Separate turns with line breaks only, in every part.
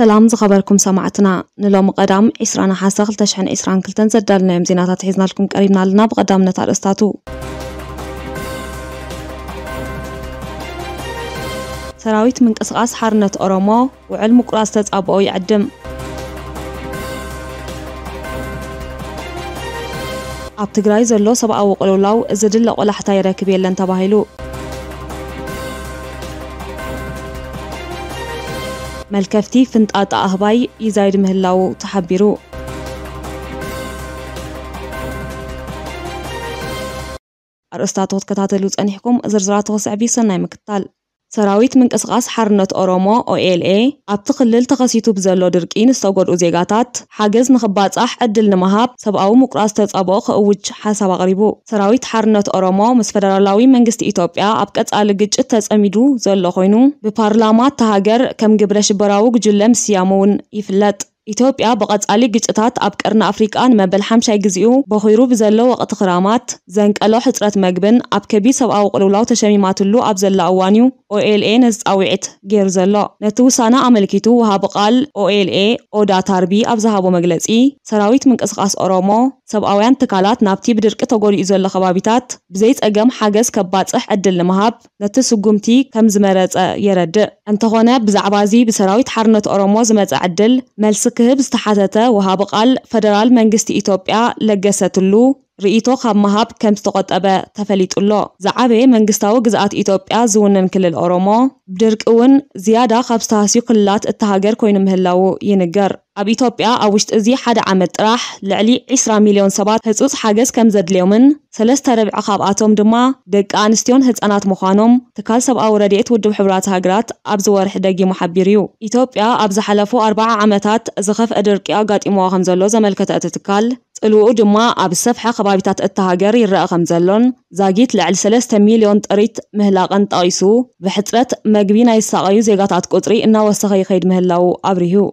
سلام زخبركم سمعتنا نلوم قدام إسران حاسخ تشحن إسران كلتن زدالنا يمزيناتا تحيزنا لكم قريبنا لنا بقدام نتار استاتو سراويت من قصقاس حرنة أورومو وعلم قراصة أبوي عدم عبتقرايز اللو سبعة وقلولو إزدل لقل حتى يراكبي اللي انتباهيلو መልከፍቲ ፍንጣጣ ኣህባይ ይዛይድ ምህላው ተሓቢሩ ኣርእስታቶ ክትከታተሉ ፀኒሕኩም ዝርዝራቶ ስዕቢ ሰናይ ምክታል ሰራዊት ምንቅስቃስ ሓርነት ኦሮሞ ኦኤልኤ ኣብቲ ክልል ተኸሲቱ ብዘሎ ድርቂ ንዝተጎድኡ ዜጋታት ሓገዝ ንኽባፃሕ ዕድል ንምሃብ ሰብኣዊ ምቁራዝ ተጸብኦ ክእውጅ ሓሳብ ኣቕሪቡ ሰራዊት ሓርነት ኦሮሞ ምስ ፈደራላዊ መንግስቲ ኢትዮጵያ ኣብ ቀጻሊ ግጭት ተጸሚዱ ዘሎ ኮይኑ ብፓርላማ እተሃገር ከም ግብረ ሽበራዊ ጉጅለ ምስያሙ እውን ይፍለጥ إثيوبيا بقت ألي قطعات أبكرنا أفريقيا من بالحمشة جزيو بخيرو بزلو وقت خرامات زنك ألو حترة مجبن أبكبي سواء وقلولو تشامي ما تلو أبزل لأوانيو أو إل إيه نز أوعت غير زلو نتو سانا أملكتو وها بقال أو إل إيه أو دا تربي أبزها بمجلسي سراويت من قصقص أرامو سب أوان تكالات نابتي بدرك تقول إزل لخبابيتات بزيت أجم حاجز كبات أح أدل المهاب نتسو جمتي كم زمرت يرد أنت هنا بزعبازي بسراويت حرنت أرامو زمرت أدل ملس سكهب استحاتته وهابقال فدرال منجستي إثيوبيا لجسة اللو ርእቶ ካብ ምሃብ ከም ዝተቆጠበ ተፈሊጡሎ ዝዓበየ መንግስታዊ ግዝኣት ኢትዮጵያ ዝውንን ክልል ኦሮሞ ብድርቂ እውን ዝያዳ ካብ ዝተሃስዩ ክልላት እታ ሃገር ኮይኑ ምህላው ይንገር ኣብ ኢትዮጵያ ኣብ ውሽጢ እዚ ሓደ ዓመት ጥራሕ ልዕሊ 20 ሚልዮን ሰባት ህፁፅ ሓገዝ ከም ዘድልዮምን ሰለስተ ርብዒ ካብኣቶም ድማ ደቂ ኣንስትዮን ህፃናት ምዃኖም ትካል ሰብኣዊ ረድኤት ውድብ ሕቡራት ሃገራት ኣብ ዝወርሒ ደጊሙ ሓቢር እዩ ኢትዮጵያ ኣብ ዝሓለፉ 40 ዓመታት ዝኸፍአ ድርቂ ኣጋጢሞዋ ከም ዘሎ ዘመልከተ እቲ ትካል الوعود ما أب سفحة خبابتات التهاجري الرقم زلون زاجيت لعل سلسة مليون طريت مهلاقن طايسو بحترة مقبينة يساقيو زيقاتات كتري إنه وسخي خيد مهلاو أبريهو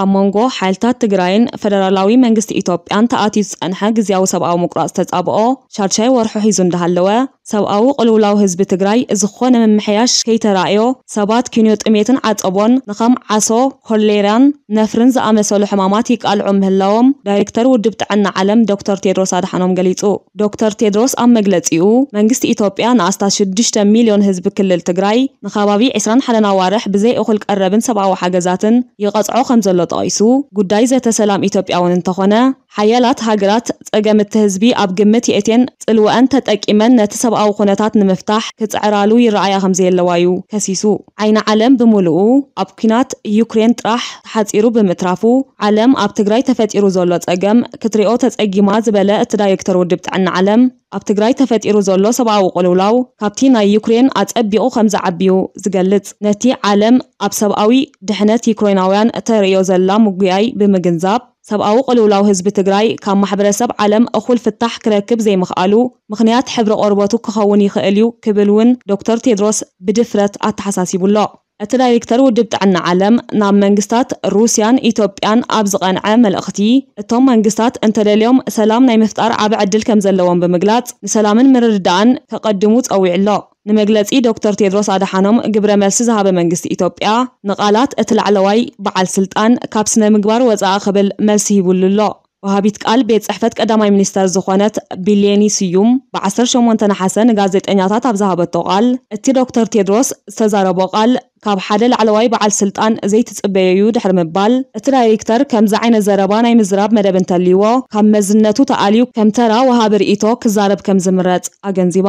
ኣብ መንጎ ሓይልታት ትግራይን ፈደራላዊ መንግስቲ ኢትዮጵያን ተኣትዩ ዝጸንሐ ግዝያዊ ሰብኣዊ ምቁራጽ ተጻብኦ ሻድሻይ ወርሑ ሒዙ እንዳሃለወ ሰብኣዊ ቅልውላው ህዝቢ ትግራይ ዝኾነ ምምሕያሽ ከይተራእዮ ሰባት ኪንዮ ጥሜትን ዓፀቦን ንኸም ዓሶ ኮሌራን ነፍርን ዝኣመሰሉ ሕማማት ይቃልዑ ምህላዎም ዳይሬክተር ውድብ ጥዕና ዓለም ዶክተር ቴድሮስ ኣድሓኖም ገሊጹ ዶክተር ቴድሮስ ኣብ መግለጺኡ መንግስቲ ኢትዮጵያ ንኣስታት 6 ሚልዮን ህዝቢ ክልል ትግራይ ንከባቢ 21 ኣዋርሕ ብዘይ እኹል ቀረብን ሰብኣዊ ሓገዛትን ይቐጽዖ ከም ዘሎ ክፍለጥ ቐይሱ ጉዳይ ዘተሰላም ኢትዮጵያ እውን እንተኾነ ሓያላት ሃገራት ፀገምቲ ህዝቢ ኣብ ግምት የእትየን ፅልወአን ተጠቂመን ነቲ ሰብኣዊ ኩነታት ንምፍታሕ ክፅዕራሉ ይረኣያ ከም ዘለዋ እዩ ከሲሱ ዓይኒ ዓለም ብምልኡ ኣብ ኩናት ዩክሬን ጥራሕ ተሓፂሩ ብምትራፉ ዓለም ኣብ ትግራይ ተፈጢሩ ዘሎ ፀገም ክትሪኦ ተፀጊማ ዝበለ እቲ ዳይሬክተር ውድብ ጥዕና ዓለም ኣብ ትግራይ ተፈጢሩ ዘሎ ሰብኣዊ ቁልውላው ካብቲ ናይ ዩክሬን ኣፀቢቑ ከም ዝዓቢዩ ዝገልጽ ነቲ ዓለም ኣብ ሰብኣዊ ድሕነት ዩክሬናውያን እተርእዮ ዘላ ምጉያይ ብምግንዛብ سبقو قلو لو هزب تقراي كان محبرة سب عالم أخو الفتاح كراكب زي مخالو مخنيات حبر أرباطو كخوون يخاليو كبلون دكتور تيدروس بدفرت أتحساسي بلو أتلا يكتر ودبت عن عالم نام منجستات روسيان إيتوبيان أبزغان عامل أختي اتوم منجستات انتلا سلام نايم افتار عب عدل كمزلوان بمقلات نسلامن مردان تقدموت أوي علو ንመግለፂ ዶክተር ቴድሮስ ኣድሓኖም ግብረ መልሲ ዝሃበ መንግስቲ ኢትዮጵያ ንቓላት እቲ ላዕለዋይ በዓል ስልጣን ካብ ስነ ምግባር ወፃኢ ክብል መልሲ ሂቡሉ ኣሎ ወሃቢት ቃል ቤት ፅሕፈት ቀዳማይ ሚኒስተር ዝኾነት ቢሌኒ ስዩም ብ18 ናሓሰ ንጋዜጠኛታት ኣብ ዝሃበቶ ቃል እቲ ዶክተር ቴድሮስ ዝተዛረቦ ቃል ካብ ሓደ ላዕለዋይ በዓል ስልጣን ዘይትፅበየዩ ድሕሪ ምባል እቲ ዳይሬክተር ከምዚ ዓይነት ዘረባ ናይ ምዝራብ መደብ እንተልይዎ ካብ መዝነቱ ተኣልዩ ከም ተራ ወሃቢ ርእቶ ክዛረብ ከም ዝምረፅ ኣገንዚባ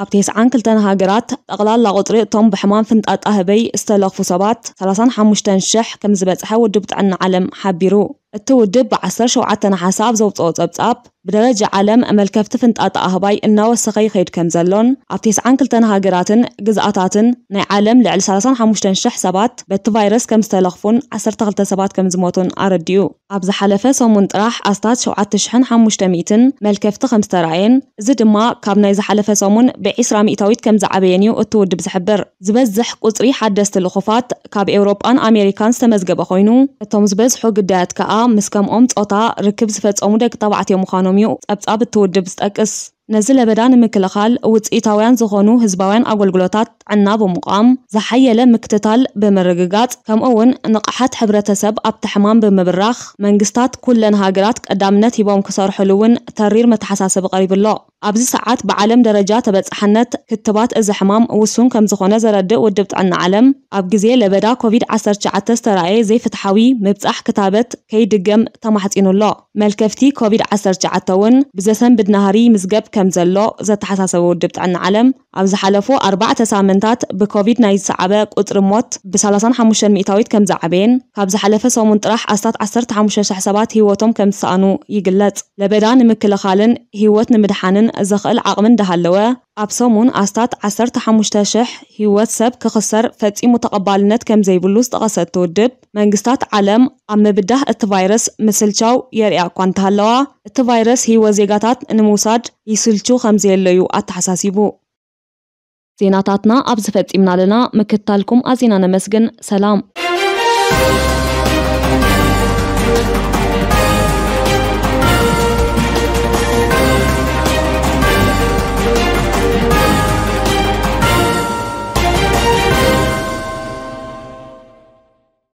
أبتيس عنكل تنها قرات أغلال لغطري طم بحمان فنت أتأهبي استلاغ فصابات ثلاثان حموشتان شح كمزبات حاول جبت عن علم حبيرو التو عصر شو عتن حساب زوبت أوت أبت أب بدرجة عالم أمل كفتفن تقطع هباي النوى السخي خيد كمزلون عبتيس عن كل تنها هاجراتن جزءاتاتن ناي عالم لعل سلاسان حموشتن شح سبات بيت فيروس كم استلخفون عسر تغلت سبات كم زموتون أرديو عب زحلفة سومون أستاد شو عتشحن تشحن حموشتميتن مل كفت خمس ترعين زد ما كاب ناي زحلفة سومون بعسرة مئتويت كم زعبينيو التود بزحبر زبزح قطري حد اللخفات كاب أوروبا أن أمريكان استمزقب خوينو التوم حق دات كأ مسكم أمت أطا ركب زفت أمودك طبعت يوم خانو ኢኮኖሚው ጸብጻብ ትወድብ ዝጠቅስ نزل بدان مكلخال وتسئتاوين زخونو هزباوين أغلغلوتات عناب ومقام زحيلة لمكتتال بمرققات كم أون نقحات حبرة سب أبتحمام بمبراخ منقستات كل هاقرات قدامنا تيبون كسار حلوين ترير متحساس بقريب الله أبزي ساعات بعلم درجات بتحنت كتبات الزحمام وسون كم زخونة زرد ودبت عن عالم أبقزي لبدا كوفيد عصر جعت تسترعي زي فتحوي مبزح كتابت كي دقم تمحت إنو الله ملكفتي كوفيد عصر جعتون بزسن بدنهاري مزقب ከም ዘሎ ዘተሓሳሰበ ውድብ ጥዕና ዓለም ኣብ ዝሓለፉ ኣርባዕተ ሳምንታት ብኮቪድ ናይ ዝሰዓበ ቁፅሪ ሞት ብ35 ሚእታዊት ከም ዝዓበየን ካብ ዝሓለፈ ሰሙን ጥራሕ ኣስታት 15000 ሰባት ሂወቶም ከም ዝሰኣኑ ይግለጽ ለበዳ ንምክልኻልን ሂወት ንምድሓንን ዘኽእል ዓቕሚ እንዳሃለወ ኣብ ሰሙን ኣስታት 15,000 ህይወት ሰብ ክኽሰር ፈጺሙ ተቐባልነት ከም ዘይብሉ ዝተቐሰት ትውድብ መንግስታት ዓለም ኣብ ምብዳህ እቲ ቫይረስ ምስልቻው የርእያ እኳ እንተሃለዋ እቲ ቫይረስ ህይወት ዜጋታት ንምውሳድ ይስልቹ ከም ዘየለዩ ኣተሓሳሲቡ ዜናታትና ኣብ ዝፈጺምና ኣለና ምክታልኩም ኣዜና ነመስግን ሰላም